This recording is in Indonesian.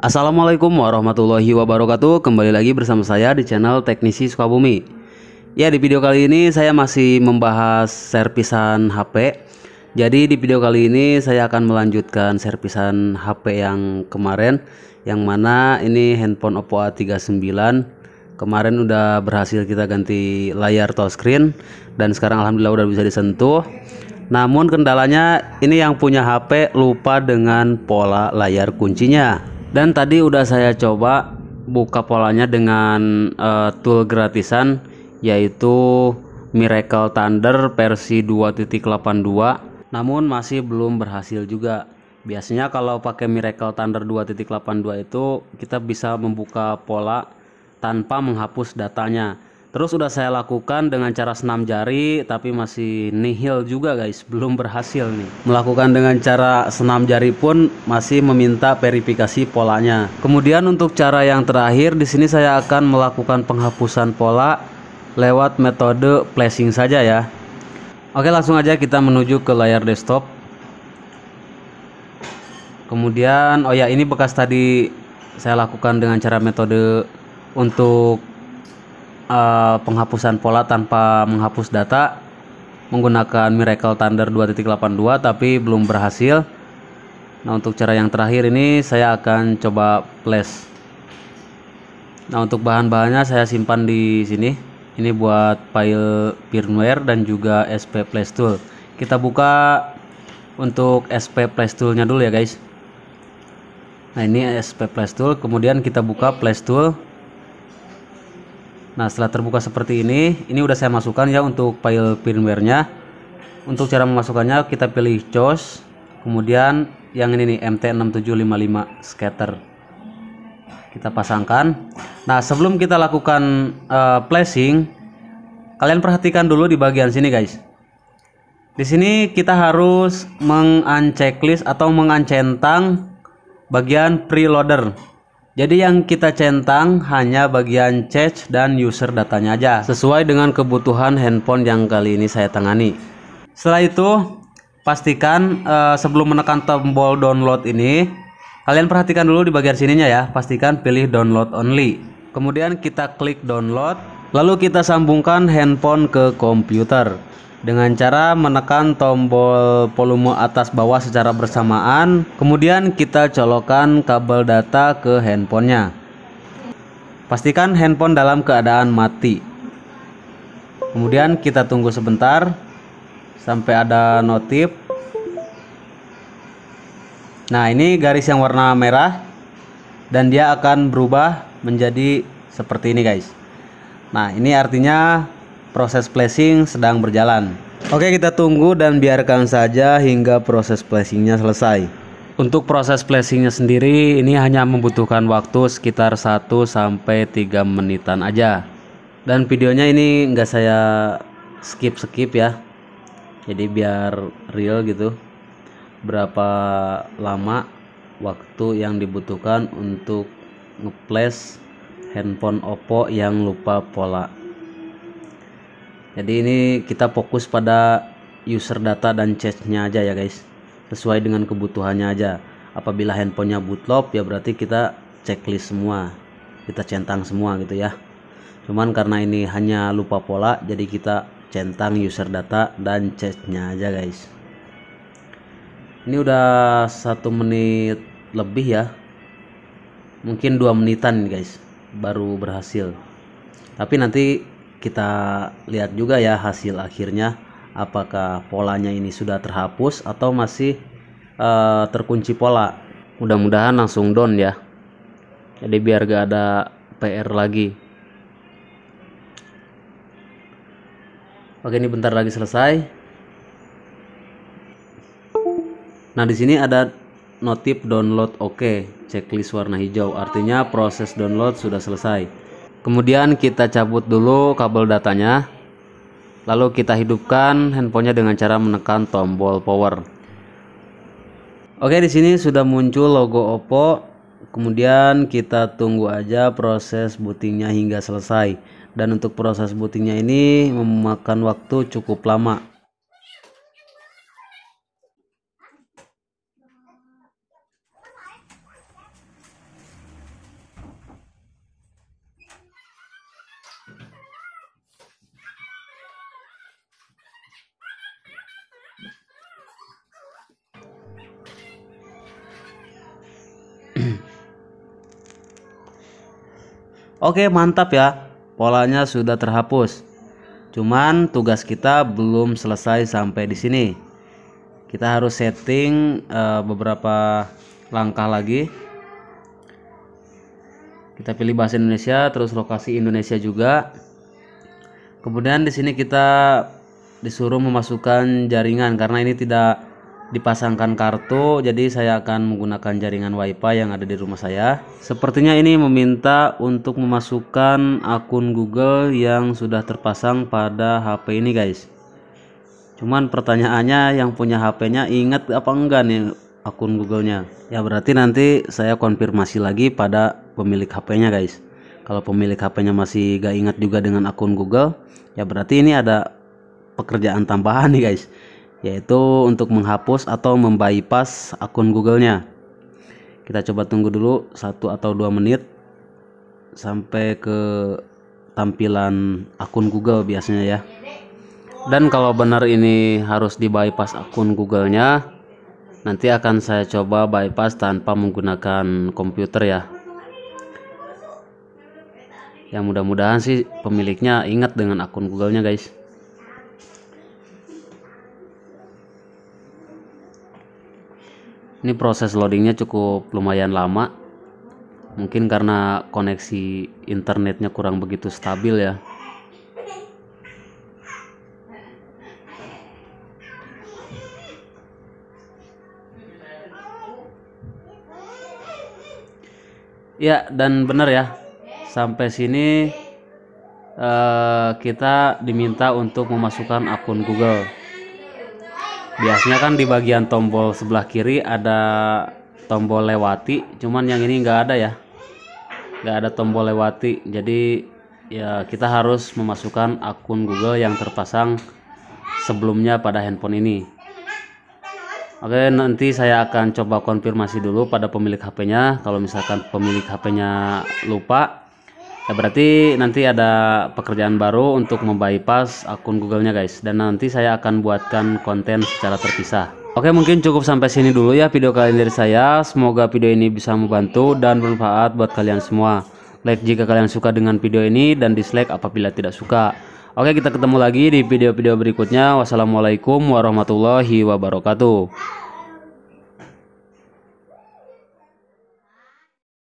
Assalamualaikum warahmatullahi wabarakatuh Kembali lagi bersama saya di channel Teknisi Sukabumi Ya di video kali ini saya masih membahas servisan HP Jadi di video kali ini saya akan melanjutkan servisan HP yang kemarin Yang mana ini handphone Oppo A39 Kemarin udah berhasil kita ganti layar touchscreen Dan sekarang Alhamdulillah udah bisa disentuh namun kendalanya ini yang punya HP lupa dengan pola layar kuncinya dan tadi udah saya coba buka polanya dengan uh, tool gratisan yaitu Miracle Thunder versi 2.82 namun masih belum berhasil juga. Biasanya kalau pakai Miracle Thunder 2.82 itu kita bisa membuka pola tanpa menghapus datanya Terus udah saya lakukan dengan cara senam jari tapi masih nihil juga guys, belum berhasil nih. Melakukan dengan cara senam jari pun masih meminta verifikasi polanya. Kemudian untuk cara yang terakhir di sini saya akan melakukan penghapusan pola lewat metode flashing saja ya. Oke, langsung aja kita menuju ke layar desktop. Kemudian oh ya ini bekas tadi saya lakukan dengan cara metode untuk uh, penghapusan pola tanpa menghapus data menggunakan Miracle Thunder 2.82 tapi belum berhasil. Nah, untuk cara yang terakhir ini saya akan coba flash. Nah, untuk bahan-bahannya saya simpan di sini. Ini buat file firmware dan juga SP Flash Tool. Kita buka untuk SP Flash Tool-nya dulu ya, guys. Nah, ini SP Flash Tool, kemudian kita buka Flash Tool Nah setelah terbuka seperti ini, ini udah saya masukkan ya untuk file firmware-nya. Untuk cara memasukkannya kita pilih choose, kemudian yang ini nih MT6755 scatter. Kita pasangkan. Nah sebelum kita lakukan uh, eh, flashing, kalian perhatikan dulu di bagian sini guys. Di sini kita harus mengunchecklist atau mengancentang bagian preloader. Jadi yang kita centang hanya bagian cache dan user datanya aja sesuai dengan kebutuhan handphone yang kali ini saya tangani. Setelah itu pastikan eh, sebelum menekan tombol download ini kalian perhatikan dulu di bagian sininya ya pastikan pilih download only. Kemudian kita klik download lalu kita sambungkan handphone ke komputer dengan cara menekan tombol volume atas bawah secara bersamaan kemudian kita colokan kabel data ke handphonenya pastikan handphone dalam keadaan mati kemudian kita tunggu sebentar sampai ada notif nah ini garis yang warna merah dan dia akan berubah menjadi seperti ini guys nah ini artinya proses placing sedang berjalan. Oke, kita tunggu dan biarkan saja hingga proses placingnya selesai. Untuk proses placingnya sendiri ini hanya membutuhkan waktu sekitar 1 3 menitan aja. Dan videonya ini nggak saya skip-skip ya. Jadi biar real gitu. Berapa lama waktu yang dibutuhkan untuk ngeples handphone Oppo yang lupa pola jadi ini kita fokus pada user data dan chatnya aja ya guys sesuai dengan kebutuhannya aja apabila handphonenya bootlop ya berarti kita checklist semua kita centang semua gitu ya cuman karena ini hanya lupa pola jadi kita centang user data dan chatnya aja guys ini udah satu menit lebih ya mungkin dua menitan guys baru berhasil tapi nanti kita lihat juga ya hasil akhirnya apakah polanya ini sudah terhapus atau masih uh, terkunci pola mudah-mudahan langsung down ya jadi biar gak ada PR lagi oke ini bentar lagi selesai nah di sini ada notif download oke okay, checklist warna hijau artinya proses download sudah selesai kemudian kita cabut dulu kabel datanya lalu kita hidupkan handphonenya dengan cara menekan tombol power oke di sini sudah muncul logo Oppo kemudian kita tunggu aja proses bootingnya hingga selesai dan untuk proses bootingnya ini memakan waktu cukup lama Oke, mantap ya. Polanya sudah terhapus. Cuman tugas kita belum selesai sampai di sini. Kita harus setting uh, beberapa langkah lagi. Kita pilih bahasa Indonesia, terus lokasi Indonesia juga. Kemudian di sini kita disuruh memasukkan jaringan karena ini tidak dipasangkan kartu jadi saya akan menggunakan jaringan wifi yang ada di rumah saya sepertinya ini meminta untuk memasukkan akun Google yang sudah terpasang pada HP ini guys cuman pertanyaannya yang punya HP-nya ingat apa enggak nih akun Google-nya ya berarti nanti saya konfirmasi lagi pada pemilik HP-nya guys kalau pemilik HP-nya masih gak ingat juga dengan akun Google ya berarti ini ada pekerjaan tambahan nih guys yaitu untuk menghapus atau membypass akun Google-nya. Kita coba tunggu dulu satu atau dua menit sampai ke tampilan akun Google biasanya ya. Dan kalau benar ini harus di bypass akun Google-nya, nanti akan saya coba bypass tanpa menggunakan komputer ya. Ya mudah-mudahan sih pemiliknya ingat dengan akun Google-nya guys. ini proses loadingnya cukup lumayan lama mungkin karena koneksi internetnya kurang begitu stabil ya Ya, dan benar ya. Sampai sini eh, kita diminta untuk memasukkan akun Google biasanya kan di bagian tombol sebelah kiri ada tombol lewati cuman yang ini nggak ada ya nggak ada tombol lewati jadi ya kita harus memasukkan akun Google yang terpasang sebelumnya pada handphone ini Oke nanti saya akan coba konfirmasi dulu pada pemilik HP-nya kalau misalkan pemilik HP-nya lupa Ya berarti nanti ada pekerjaan baru untuk membypass akun Google-nya guys dan nanti saya akan buatkan konten secara terpisah. Oke mungkin cukup sampai sini dulu ya video kalian dari saya. Semoga video ini bisa membantu dan bermanfaat buat kalian semua. Like jika kalian suka dengan video ini dan dislike apabila tidak suka. Oke kita ketemu lagi di video-video berikutnya. Wassalamualaikum warahmatullahi wabarakatuh.